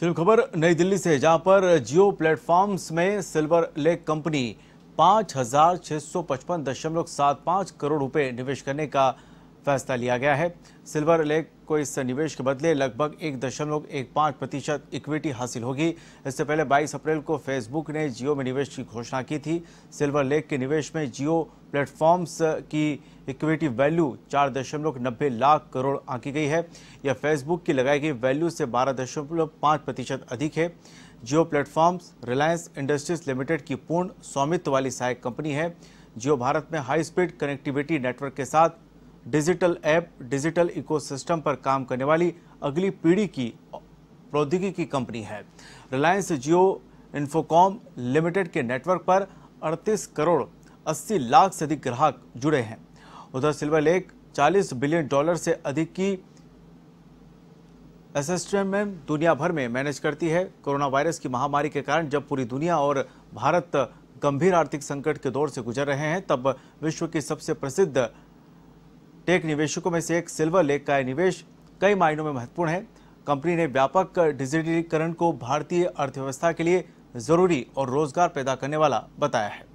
film खबर नई दिल्ली से जहां पर जियो प्लेटफॉर्म्स में सिल्वर लेक कंपनी पाँच हजार छः सौ पचपन दशमलव सात पाँच करोड़ रुपए निवेश करने का फैसला लिया गया है सिल्वर लेक को इस निवेश के बदले लगभग एक दशमलव एक पाँच प्रतिशत इक्विटी हासिल होगी इससे पहले 22 अप्रैल को फेसबुक ने जियो में निवेश की घोषणा की थी सिल्वर लेक के निवेश में जियो प्लेटफॉर्म्स की इक्विटी वैल्यू चार दशमलव नब्बे लाख करोड़ आंकी गई है यह फेसबुक की लगाई गई वैल्यू से बारह दशमलव पाँच प्रतिशत अधिक है Jio platforms Reliance Industries Limited की पूर्ण स्वामित्व वाली सहायक कंपनी है जियो भारत में हाई स्पीड कनेक्टिविटी नेटवर्क के साथ डिजिटल ऐप डिजिटल इकोसिस्टम पर काम करने वाली अगली पीढ़ी की प्रौद्योगिकी कंपनी है रिलायंस जियो इन्फोकॉम लिमिटेड के नेटवर्क पर 38 करोड़ 80 लाख से अधिक ग्राहक जुड़े हैं उधर सिल्वर लेक 40 बिलियन डॉलर से अधिक की एसेस्टमेंट दुनिया भर में मैनेज करती है कोरोना वायरस की महामारी के कारण जब पूरी दुनिया और भारत गंभीर आर्थिक संकट के दौर से गुजर रहे हैं तब विश्व की सबसे प्रसिद्ध टेक निवेशकों में से एक सिल्वर लेक का निवेश कई मायनों में महत्वपूर्ण है कंपनी ने व्यापक डिजिटलीकरण को भारतीय अर्थव्यवस्था के लिए जरूरी और रोजगार पैदा करने वाला बताया है